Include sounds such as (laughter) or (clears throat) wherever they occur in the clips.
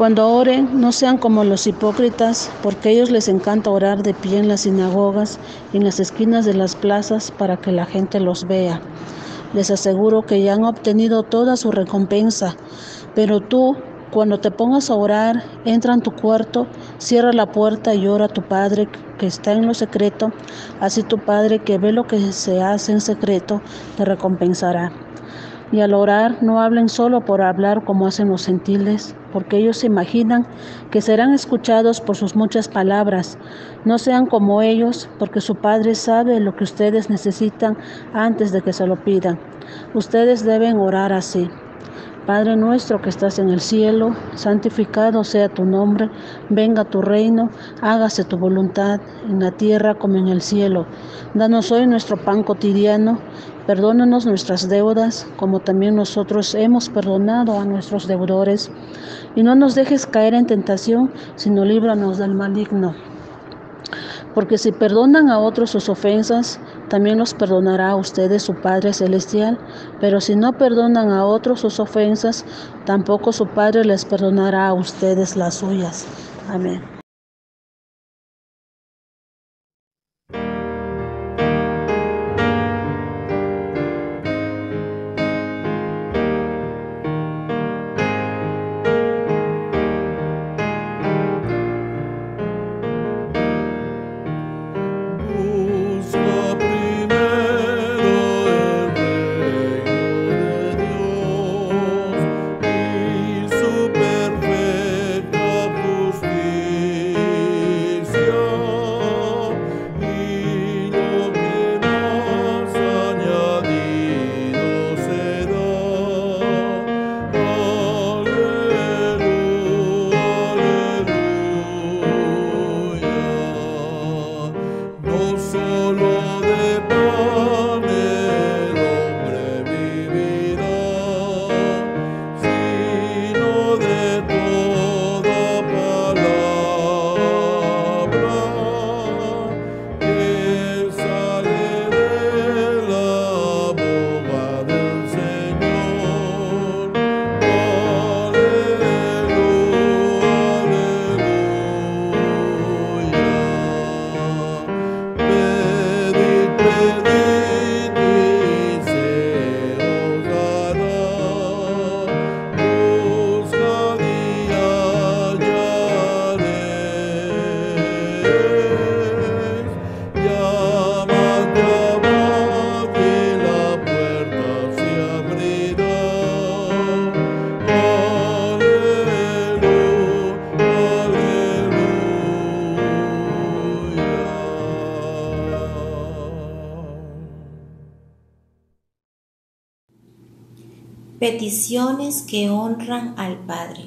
Cuando oren, no sean como los hipócritas, porque a ellos les encanta orar de pie en las sinagogas y en las esquinas de las plazas para que la gente los vea. Les aseguro que ya han obtenido toda su recompensa, pero tú, cuando te pongas a orar, entra en tu cuarto, cierra la puerta y ora a tu Padre que está en lo secreto, así tu Padre que ve lo que se hace en secreto te recompensará. Y al orar no hablen solo por hablar como hacen los gentiles, porque ellos se imaginan que serán escuchados por sus muchas palabras. No sean como ellos, porque su Padre sabe lo que ustedes necesitan antes de que se lo pidan. Ustedes deben orar así. Padre nuestro que estás en el cielo, santificado sea tu nombre, venga tu reino, hágase tu voluntad en la tierra como en el cielo. Danos hoy nuestro pan cotidiano, perdónanos nuestras deudas como también nosotros hemos perdonado a nuestros deudores. Y no nos dejes caer en tentación, sino líbranos del maligno. Porque si perdonan a otros sus ofensas, también los perdonará a ustedes su Padre Celestial, pero si no perdonan a otros sus ofensas, tampoco su Padre les perdonará a ustedes las suyas. Amén. que honran al Padre.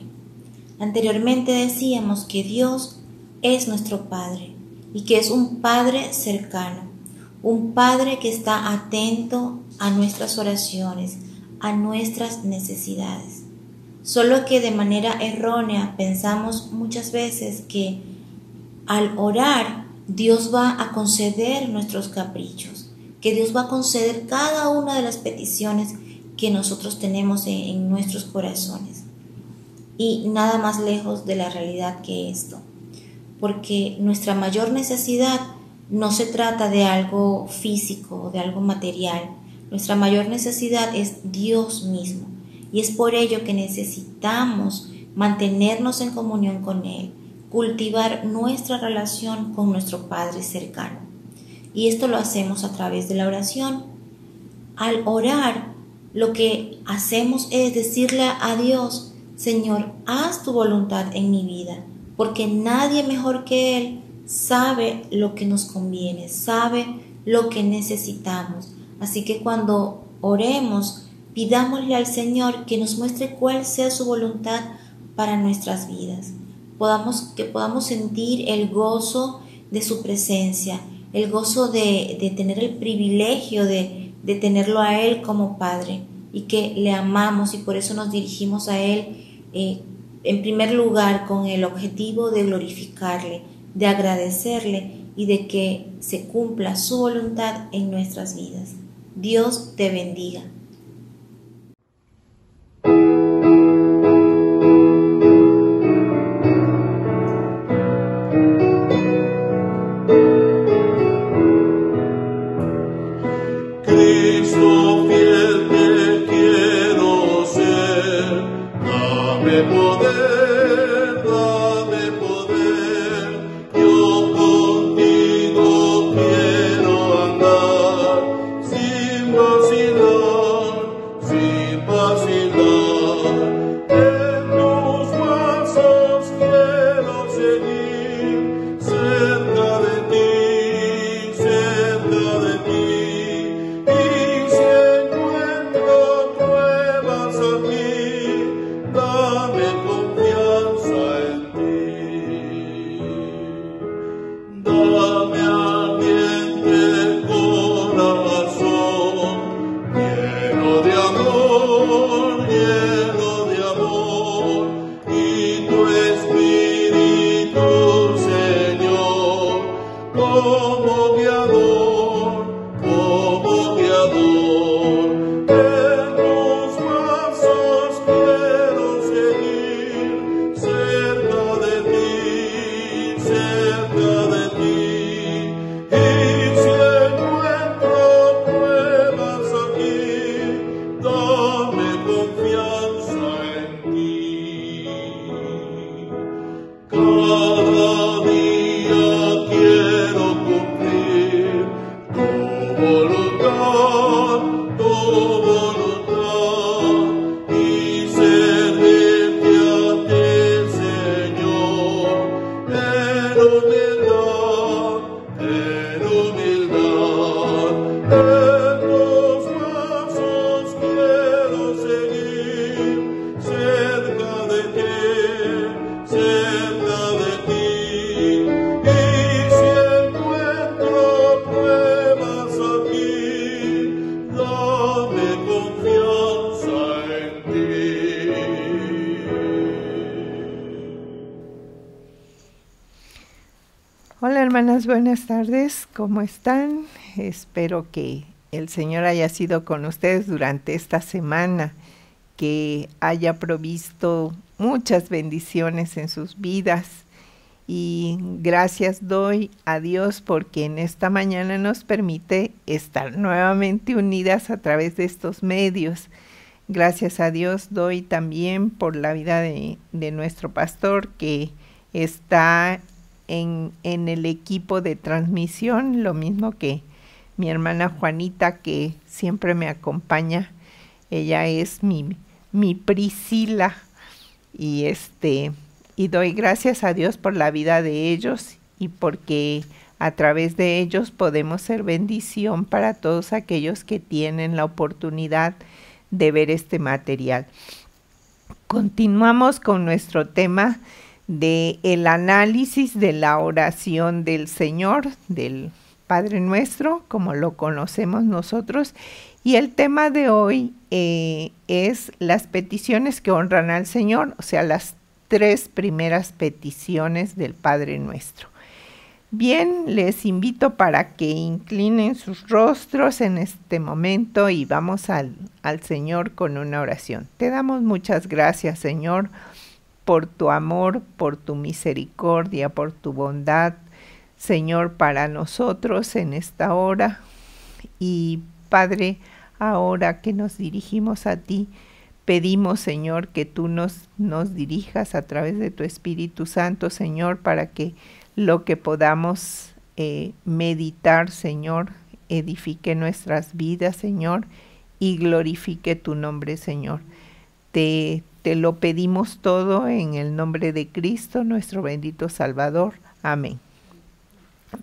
Anteriormente decíamos que Dios es nuestro Padre y que es un Padre cercano, un Padre que está atento a nuestras oraciones, a nuestras necesidades. Solo que de manera errónea pensamos muchas veces que al orar Dios va a conceder nuestros caprichos, que Dios va a conceder cada una de las peticiones que nosotros tenemos en, en nuestros corazones. Y nada más lejos de la realidad que esto. Porque nuestra mayor necesidad no se trata de algo físico, de algo material. Nuestra mayor necesidad es Dios mismo. Y es por ello que necesitamos mantenernos en comunión con Él, cultivar nuestra relación con nuestro Padre cercano. Y esto lo hacemos a través de la oración. Al orar lo que hacemos es decirle a Dios, Señor, haz tu voluntad en mi vida, porque nadie mejor que Él sabe lo que nos conviene, sabe lo que necesitamos. Así que cuando oremos, pidámosle al Señor que nos muestre cuál sea su voluntad para nuestras vidas. que podamos sentir el gozo de su presencia, el gozo de tener el privilegio de, de tenerlo a Él como Padre y que le amamos y por eso nos dirigimos a Él eh, en primer lugar con el objetivo de glorificarle, de agradecerle y de que se cumpla su voluntad en nuestras vidas. Dios te bendiga. buenas tardes. ¿Cómo están? Espero que el Señor haya sido con ustedes durante esta semana, que haya provisto muchas bendiciones en sus vidas. Y gracias doy a Dios porque en esta mañana nos permite estar nuevamente unidas a través de estos medios. Gracias a Dios doy también por la vida de, de nuestro pastor que está en, el equipo de transmisión, lo mismo que mi hermana Juanita que siempre me acompaña. Ella es mi, mi Priscila y este y doy gracias a Dios por la vida de ellos y porque a través de ellos podemos ser bendición para todos aquellos que tienen la oportunidad de ver este material. Continuamos con nuestro tema de el análisis de la oración del Señor, del Padre Nuestro, como lo conocemos nosotros. Y el tema de hoy eh, es las peticiones que honran al Señor, o sea, las tres primeras peticiones del Padre Nuestro. Bien, les invito para que inclinen sus rostros en este momento y vamos al Señor con una oración. Te damos muchas gracias, Señor por tu amor, por tu misericordia, por tu bondad, Señor, para nosotros en esta hora. Y Padre, ahora que nos dirigimos a ti, pedimos, Señor, que tú nos, nos dirijas a través de tu Espíritu Santo, Señor, para que lo que podamos eh, meditar, Señor, edifique nuestras vidas, Señor, y glorifique tu nombre, Señor. Te te lo pedimos todo en el nombre de Cristo, nuestro bendito Salvador. Amén.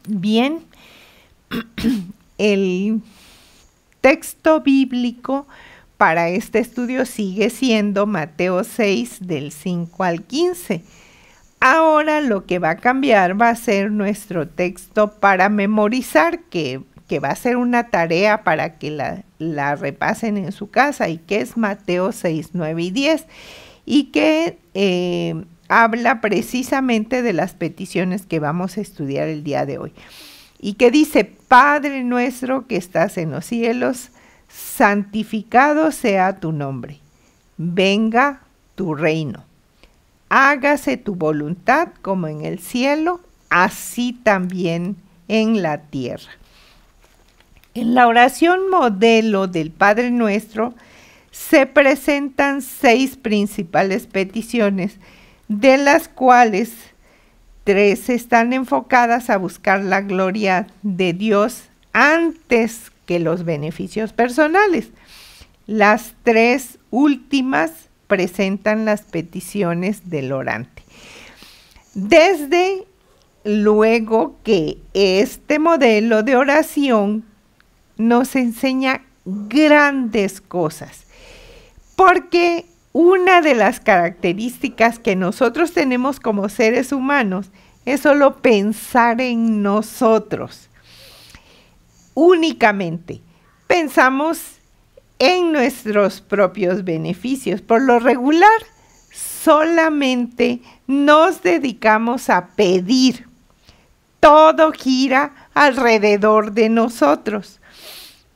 Bien, (clears throat) el texto bíblico para este estudio sigue siendo Mateo 6 del 5 al 15. Ahora lo que va a cambiar va a ser nuestro texto para memorizar, que que va a ser una tarea para que la, repasen en su casa y que es Mateo 6, 9 y 10 y que eh, habla precisamente de las peticiones que vamos a estudiar el día de hoy y que dice, Padre nuestro que estás en los cielos, santificado sea tu nombre, venga tu reino, hágase tu voluntad como en el cielo, así también en la tierra. En la oración modelo del Padre Nuestro se presentan seis principales peticiones, de las cuales tres están enfocadas a buscar la gloria de Dios antes que los beneficios personales. Las tres últimas presentan las peticiones del orante. Desde luego que este modelo de oración nos enseña grandes cosas, porque una de las características que nosotros tenemos como seres humanos es solo pensar en nosotros. Únicamente pensamos en nuestros propios beneficios. Por lo regular, solamente nos dedicamos a pedir. Todo gira alrededor de nosotros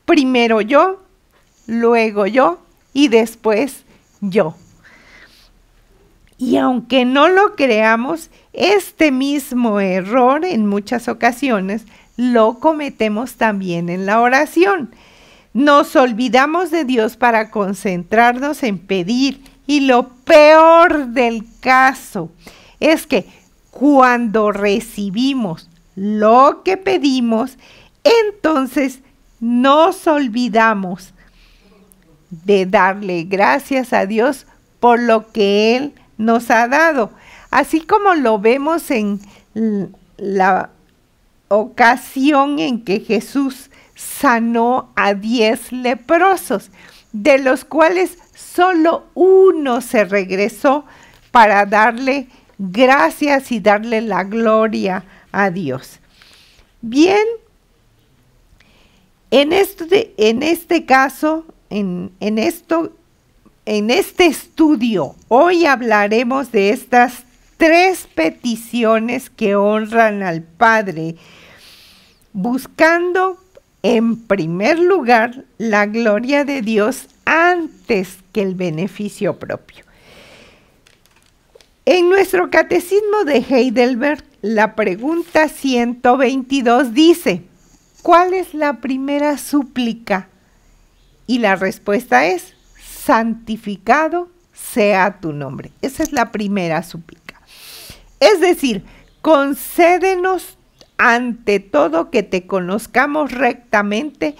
primero yo, luego yo y después yo. Y aunque no lo creamos, este mismo error en muchas ocasiones lo cometemos también en la oración. Nos olvidamos de Dios para concentrarnos en pedir y lo peor del caso es que cuando recibimos lo que pedimos, entonces nos olvidamos de darle gracias a Dios por lo que Él nos ha dado. Así como lo vemos en la ocasión en que Jesús sanó a diez leprosos, de los cuales solo uno se regresó para darle gracias y darle la gloria a Dios. Bien, en este, en este caso, en, esto, en este estudio, hoy hablaremos de estas tres peticiones que honran al Padre, buscando en primer lugar la gloria de Dios antes que el beneficio propio. En nuestro catecismo de Heidelberg, la pregunta 122 dice, ¿cuál es la primera súplica? Y la respuesta es, santificado sea tu nombre. Esa es la primera súplica. Es decir, concédenos ante todo que te conozcamos rectamente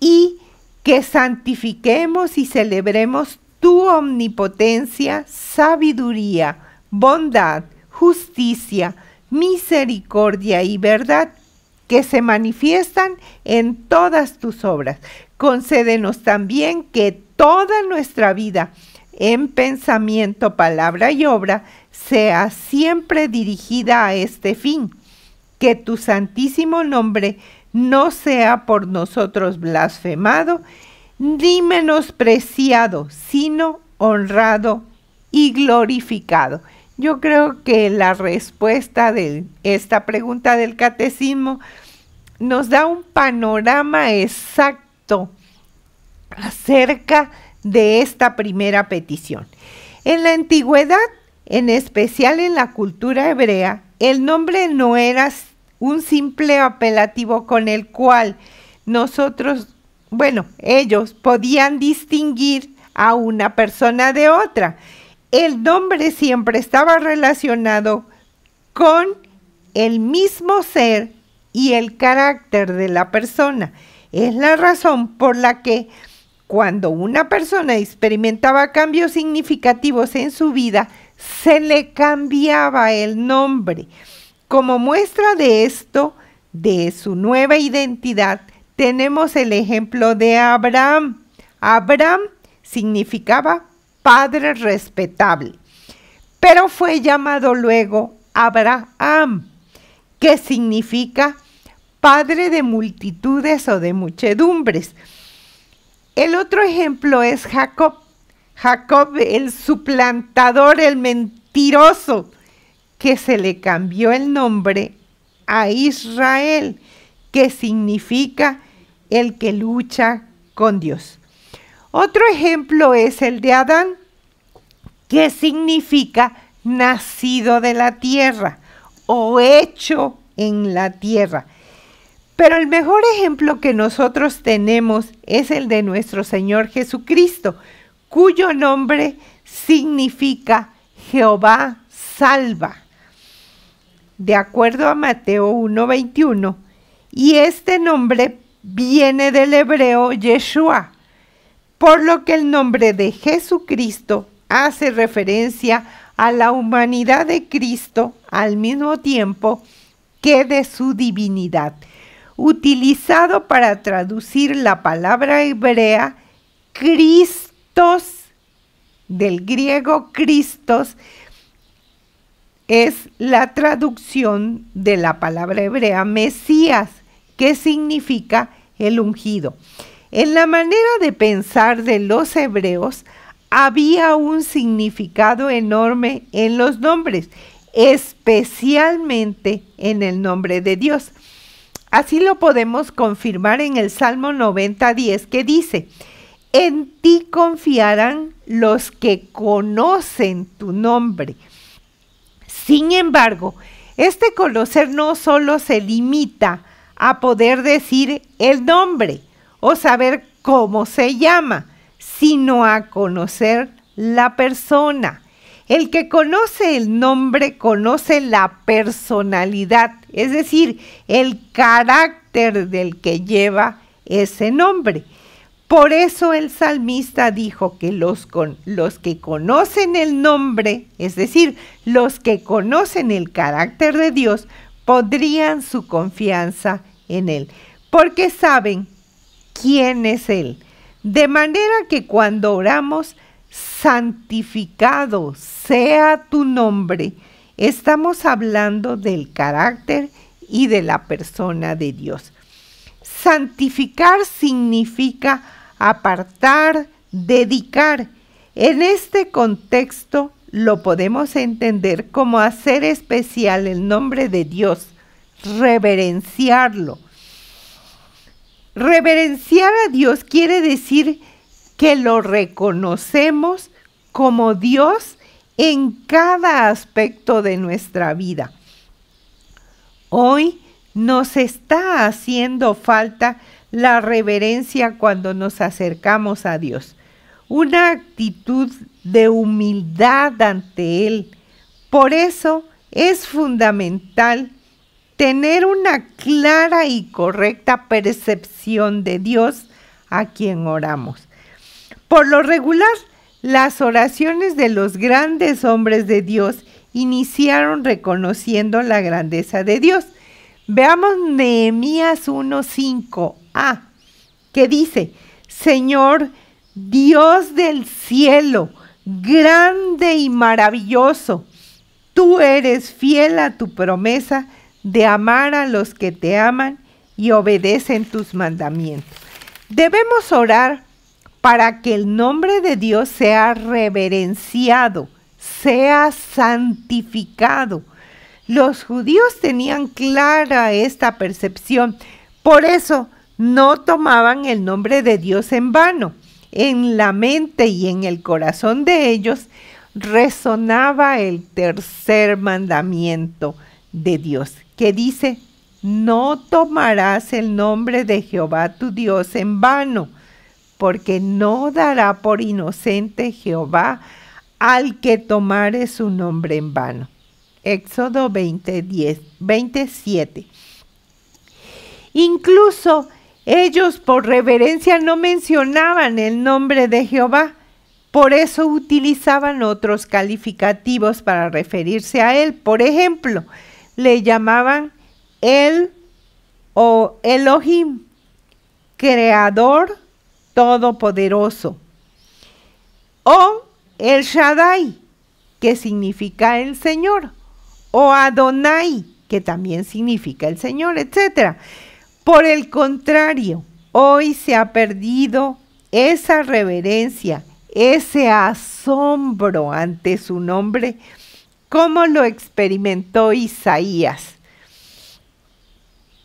y que santifiquemos y celebremos tu omnipotencia, sabiduría, bondad, justicia, misericordia y verdad que se manifiestan en todas tus obras. Concédenos también que toda nuestra vida, en pensamiento, palabra y obra, sea siempre dirigida a este fin. Que tu santísimo nombre no sea por nosotros blasfemado ni menospreciado, sino honrado y glorificado. Yo creo que la respuesta de esta pregunta del catecismo nos da un panorama exacto acerca de esta primera petición. En la antigüedad, en especial en la cultura hebrea, el nombre no era un simple apelativo con el cual nosotros, bueno, ellos podían distinguir a una persona de otra, el nombre siempre estaba relacionado con el mismo ser y el carácter de la persona. Es la razón por la que cuando una persona experimentaba cambios significativos en su vida, se le cambiaba el nombre. Como muestra de esto, de su nueva identidad, tenemos el ejemplo de Abraham. Abraham significaba padre respetable. Pero fue llamado luego Abraham, que significa padre de multitudes o de muchedumbres. El otro ejemplo es Jacob. Jacob, el suplantador, el mentiroso, que se le cambió el nombre a Israel, que significa el que lucha con Dios. Otro ejemplo es el de Adán, que significa nacido de la tierra o hecho en la tierra. Pero el mejor ejemplo que nosotros tenemos es el de nuestro Señor Jesucristo, cuyo nombre significa Jehová salva, de acuerdo a Mateo 1.21. Y este nombre viene del hebreo Yeshua, por lo que el nombre de Jesucristo hace referencia a la humanidad de Cristo al mismo tiempo que de su divinidad, utilizado para traducir la palabra hebrea Cristos, del griego Cristos, es la traducción de la palabra hebrea Mesías, que significa el ungido. En la manera de pensar de los hebreos había un significado enorme en los nombres, especialmente en el nombre de Dios. Así lo podemos confirmar en el Salmo 90.10 que dice, en ti confiarán los que conocen tu nombre. Sin embargo, este conocer no solo se limita a poder decir el nombre, o saber cómo se llama, sino a conocer la persona. El que conoce el nombre conoce la personalidad, es decir, el carácter del que lleva ese nombre. Por eso el salmista dijo que los, con, los, que conocen el nombre, es decir, los que conocen el carácter de Dios, podrían su confianza en Él, porque saben quién es Él. De manera que cuando oramos, santificado sea tu nombre, estamos hablando del carácter y de la persona de Dios. Santificar significa apartar, dedicar. En este contexto lo podemos entender como hacer especial el nombre de Dios, reverenciarlo, Reverenciar a Dios quiere decir que lo reconocemos como Dios en cada aspecto de nuestra vida. Hoy nos está haciendo falta la reverencia cuando nos acercamos a Dios, una actitud de humildad ante Él. Por eso es fundamental tener una clara y correcta percepción de Dios a quien oramos. Por lo regular, las oraciones de los grandes hombres de Dios iniciaron reconociendo la grandeza de Dios. Veamos Nehemías 1:5a, que dice, Señor, Dios del cielo, grande y maravilloso, tú eres fiel a tu promesa de amar a los que te aman y obedecen tus mandamientos. Debemos orar para que el nombre de Dios sea reverenciado, sea santificado. Los judíos tenían clara esta percepción, por eso no tomaban el nombre de Dios en vano. En la mente y en el corazón de ellos resonaba el tercer mandamiento de Dios, que dice, no tomarás el nombre de Jehová tu Dios en vano, porque no dará por inocente Jehová al que tomare su nombre en vano. Éxodo 20, 27. Incluso ellos por reverencia no mencionaban el nombre de Jehová, por eso utilizaban otros calificativos para referirse a él. Por ejemplo, le llamaban el o Elohim, creador todopoderoso, o el Shaddai, que significa el Señor, o Adonai, que también significa el Señor, etc. Por el contrario, hoy se ha perdido esa reverencia, ese asombro ante su nombre ¿Cómo lo experimentó Isaías?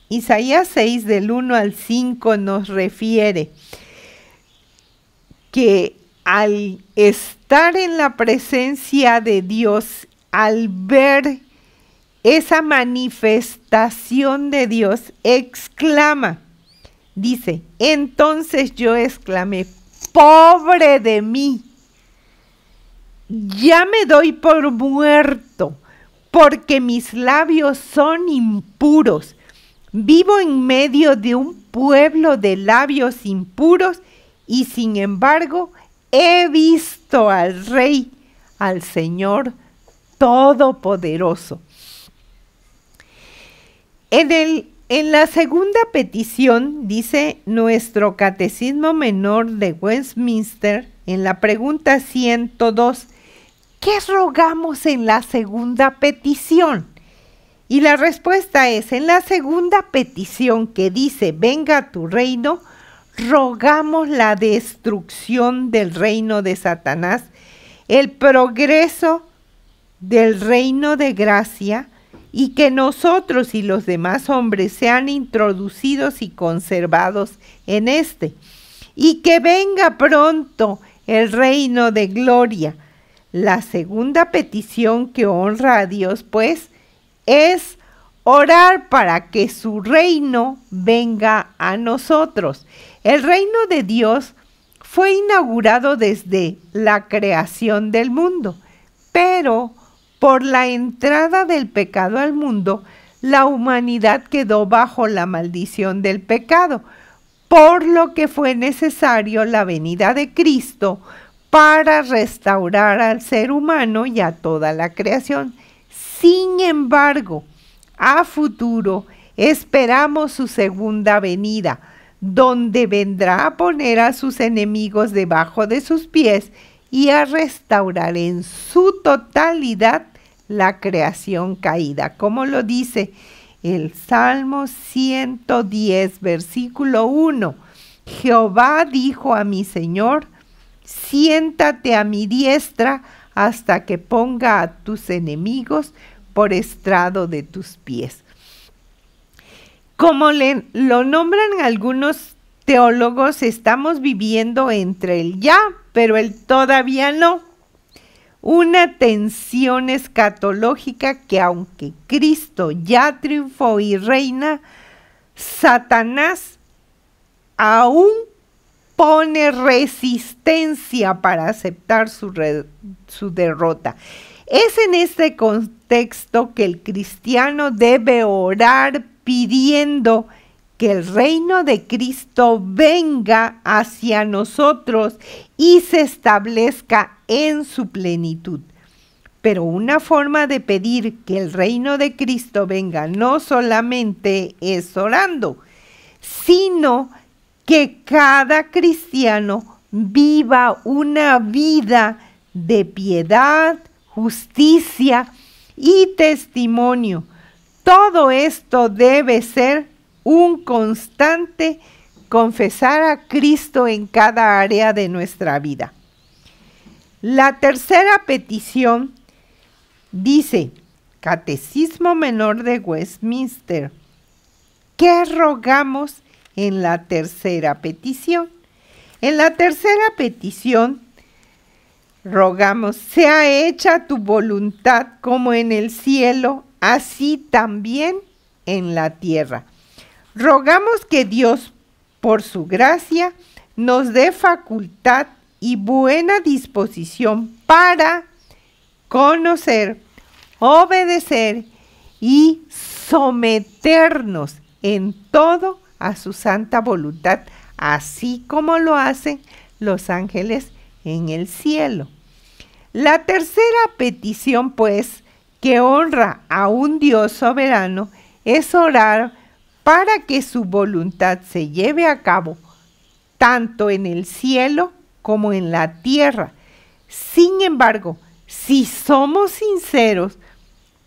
Isaías 6 del 1 al 5 nos refiere que al estar en la presencia de Dios, al ver esa manifestación de Dios, exclama, dice, entonces yo exclamé, pobre de mí, ya me doy por muerto, porque mis labios son impuros. Vivo en medio de un pueblo de labios impuros y sin embargo he visto al Rey, al Señor Todopoderoso. En, la segunda petición, dice nuestro Catecismo Menor de Westminster, en la pregunta 102, ¿qué rogamos en la segunda petición? Y la respuesta es, en la segunda petición que dice, venga a tu reino, rogamos la destrucción del reino de Satanás, el progreso del reino de gracia y que nosotros y los demás hombres sean introducidos y conservados en este. y que venga pronto el reino de gloria la segunda petición que honra a Dios, pues, es orar para que su reino venga a nosotros. El reino de Dios fue inaugurado desde la creación del mundo, pero por la entrada del pecado al mundo, la humanidad quedó bajo la maldición del pecado, por lo que fue necesario la venida de Cristo para restaurar al ser humano y a toda la creación. Sin embargo, a futuro esperamos su segunda venida, donde vendrá a poner a sus enemigos debajo de sus pies y a restaurar en su totalidad la creación caída, como lo dice el Salmo 110, versículo 1. Jehová dijo a mi Señor, siéntate a mi diestra hasta que ponga a tus enemigos por estrado de tus pies. Como lo nombran algunos teólogos, estamos viviendo entre el ya, pero el todavía no. Una tensión escatológica que aunque Cristo ya triunfó y reina, Satanás aún pone resistencia para aceptar su, su derrota. Es en este contexto que el cristiano debe orar pidiendo que el reino de Cristo venga hacia nosotros y se establezca en su plenitud. Pero una forma de pedir que el reino de Cristo venga no solamente es orando, sino que cada cristiano viva una vida de piedad, justicia y testimonio. Todo esto debe ser un constante confesar a Cristo en cada área de nuestra vida. La tercera petición dice, Catecismo Menor de Westminster, ¿qué rogamos en la tercera petición. En la tercera petición rogamos, sea hecha tu voluntad como en el cielo, así también en la tierra. Rogamos que Dios, por su gracia, nos dé facultad y buena disposición para conocer, obedecer y someternos en todo a su santa voluntad, así como lo hacen los ángeles en el cielo. La tercera petición, pues, que honra a un Dios soberano es orar para que su voluntad se lleve a cabo tanto en el cielo como en la tierra. Sin embargo, si somos sinceros,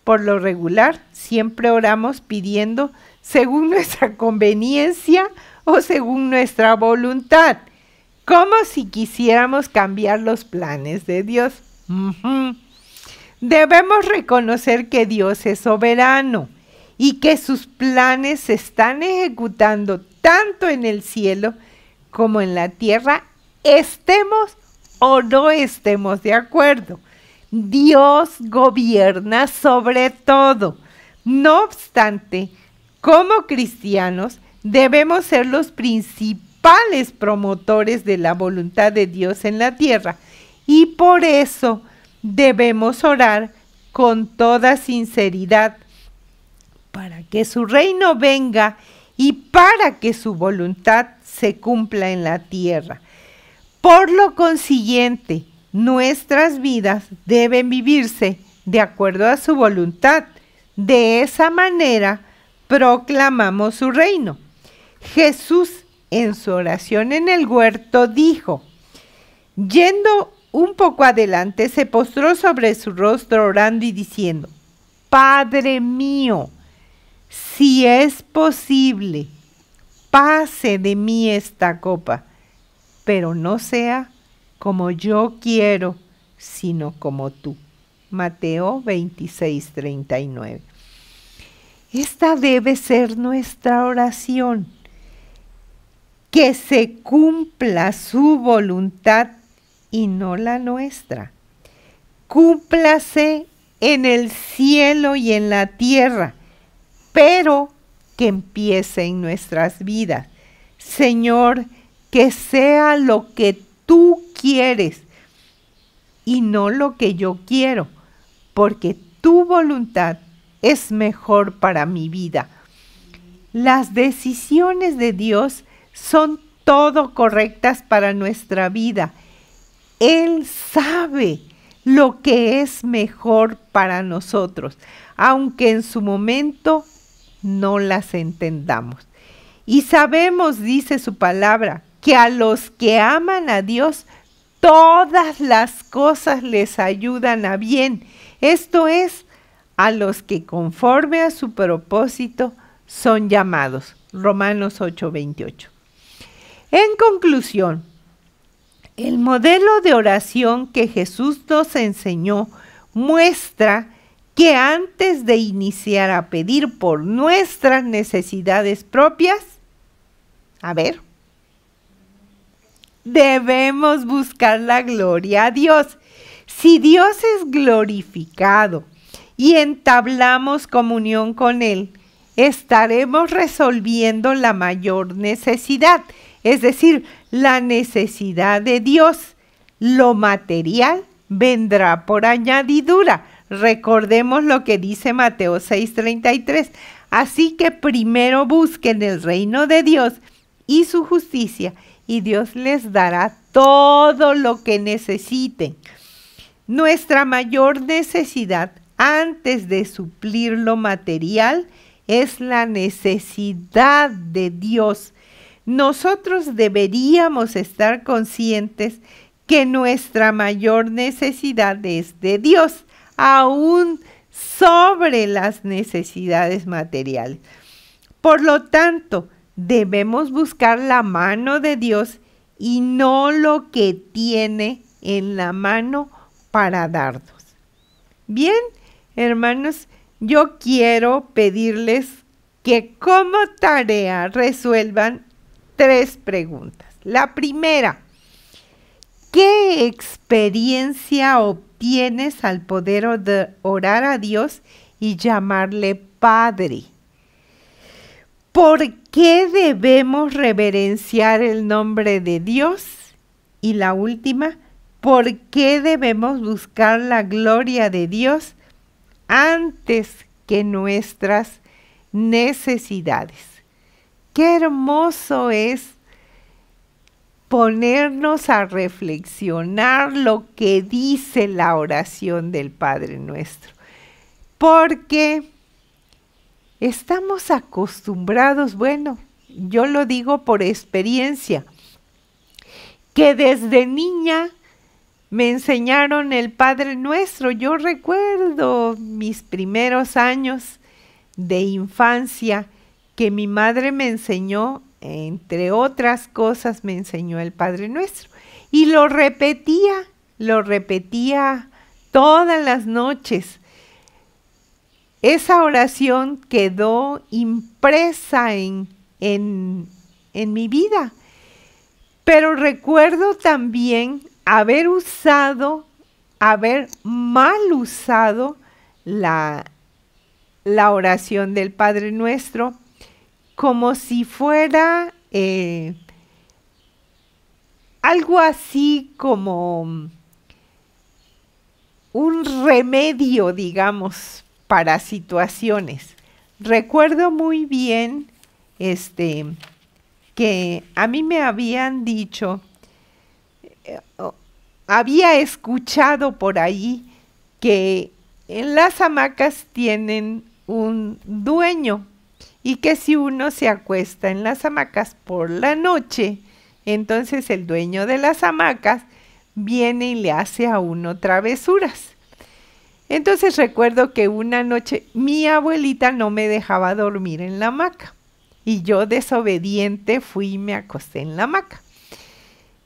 por lo regular siempre oramos pidiendo según nuestra conveniencia o según nuestra voluntad, como si quisiéramos cambiar los planes de Dios. Debemos reconocer que Dios es soberano y que sus planes se están ejecutando tanto en el cielo como en la tierra, estemos o no estemos de acuerdo. Dios gobierna sobre todo. No obstante, como cristianos debemos ser los principales promotores de la voluntad de Dios en la tierra y por eso debemos orar con toda sinceridad para que su reino venga y para que su voluntad se cumpla en la tierra. Por lo consiguiente, nuestras vidas deben vivirse de acuerdo a su voluntad. De esa manera, proclamamos su reino. Jesús en su oración en el huerto dijo, yendo un poco adelante, se postró sobre su rostro orando y diciendo, Padre mío, si es posible, pase de mí esta copa, pero no sea como yo quiero, sino como tú. Mateo 26, 39. Esta debe ser nuestra oración. Que se cumpla su voluntad y no la nuestra. Cúmplase en el cielo y en la tierra, pero que empiece en nuestras vidas. Señor, que sea lo que tú quieres y no lo que yo quiero, porque tu voluntad es mejor para mi vida. Las decisiones de Dios son todo correctas para nuestra vida. Él sabe lo que es mejor para nosotros, aunque en su momento no las entendamos. Y sabemos, dice su palabra, que a los que aman a Dios, todas las cosas les ayudan a bien. Esto es, a los que conforme a su propósito son llamados. Romanos 8:28. En conclusión, el modelo de oración que Jesús nos enseñó muestra que antes de iniciar a pedir por nuestras necesidades propias, a ver, debemos buscar la gloria a Dios. Si Dios es glorificado y entablamos comunión con Él, estaremos resolviendo la mayor necesidad, es decir, la necesidad de Dios. Lo material vendrá por añadidura. Recordemos lo que dice Mateo 6:33. Así que primero busquen el reino de Dios y su justicia, y Dios les dará todo lo que necesiten. Nuestra mayor necesidad antes de suplir lo material es la necesidad de Dios. Nosotros deberíamos estar conscientes que nuestra mayor necesidad es de Dios, aún sobre las necesidades materiales. Por lo tanto, debemos buscar la mano de Dios y no lo que tiene en la mano para darnos. Bien, Hermanos, yo quiero pedirles que como tarea resuelvan tres preguntas. La primera, ¿qué experiencia obtienes al poder orar a Dios y llamarle Padre? ¿Por qué debemos reverenciar el nombre de Dios? Y la última, ¿por qué debemos buscar la gloria de Dios antes que nuestras necesidades. Qué hermoso es ponernos a reflexionar lo que dice la oración del Padre nuestro, porque estamos acostumbrados, bueno, yo lo digo por experiencia, que desde niña me enseñaron el Padre Nuestro. Yo recuerdo mis primeros años de infancia que mi madre me enseñó, entre otras cosas, me enseñó el Padre Nuestro. Y lo repetía, lo repetía todas las noches. Esa oración quedó impresa en, en, en mi vida. Pero recuerdo también haber usado, haber mal usado la, la oración del Padre Nuestro como si fuera eh, algo así como un remedio, digamos, para situaciones. Recuerdo muy bien este que a mí me habían dicho eh, había escuchado por ahí que en las hamacas tienen un dueño y que si uno se acuesta en las hamacas por la noche, entonces el dueño de las hamacas viene y le hace a uno travesuras. Entonces recuerdo que una noche mi abuelita no me dejaba dormir en la hamaca y yo desobediente fui y me acosté en la hamaca.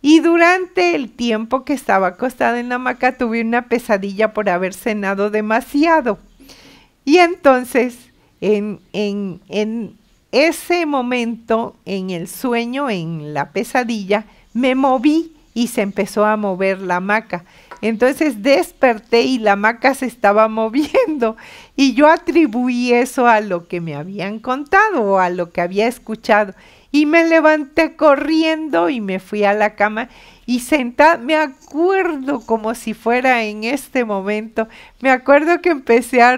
Y durante el tiempo que estaba acostada en la hamaca tuve una pesadilla por haber cenado demasiado. Y entonces, en, en, en ese momento, en el sueño, en la pesadilla, me moví y se empezó a mover la hamaca. Entonces desperté y la hamaca se estaba (laughs) moviendo y yo atribuí eso a lo que me habían contado o a lo que había escuchado y me levanté corriendo y me fui a la cama y sentada, me acuerdo como si fuera en este momento, me acuerdo que empecé a,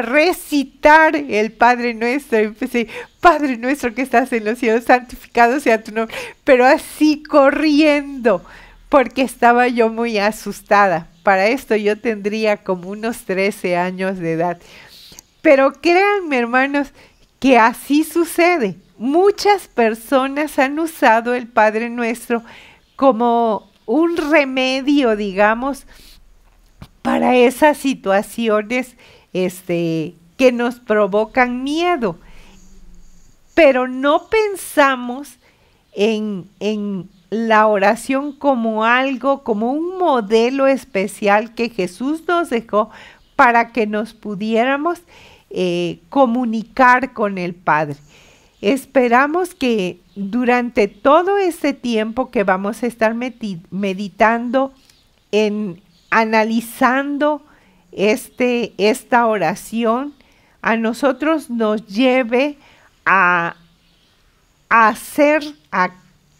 recitar el Padre Nuestro, empecé, Padre Nuestro que estás en los cielos, santificado sea tu nombre, pero así corriendo, porque estaba yo muy asustada. Para esto yo tendría como unos 13 años de edad. Pero créanme hermanos que así sucede muchas personas han usado el Padre Nuestro como un remedio, digamos, para esas situaciones este, que nos provocan miedo. Pero no pensamos en, la oración como algo, como un modelo especial que Jesús nos dejó para que nos pudiéramos eh, comunicar con el Padre. Esperamos que durante todo este tiempo que vamos a estar meditando en analizando este, esta oración, a nosotros nos lleve a, hacer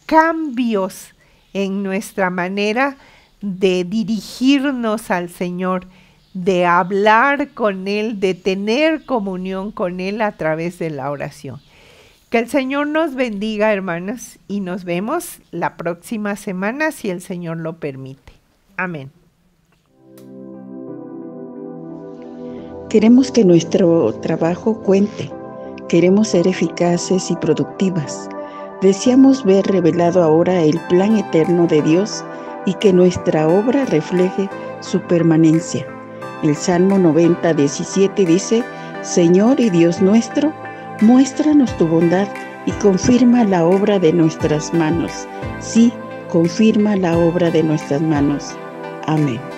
cambios en nuestra manera de dirigirnos al Señor, de hablar con Él, de tener comunión con Él a través de la oración. Que el Señor nos bendiga, hermanas, y nos vemos la próxima semana si el Señor lo permite. Amén. Queremos que nuestro trabajo cuente. Queremos ser eficaces y productivas. Deseamos ver revelado ahora el plan eterno de Dios y que nuestra obra refleje su permanencia. El Salmo 90, 17 dice, Señor y Dios nuestro, Muéstranos tu bondad y confirma la obra de nuestras manos. Sí, confirma la obra de nuestras manos. Amén.